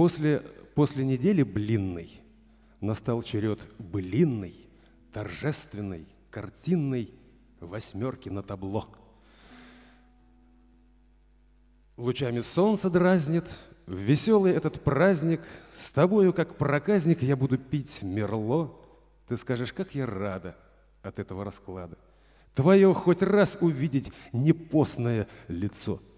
После, после недели блинной настал черед блинной, торжественной, картинной восьмерки на табло. Лучами солнца дразнит, веселый этот праздник, с тобою, как проказник, я буду пить мерло. Ты скажешь, как я рада от этого расклада. Твое хоть раз увидеть непостное лицо –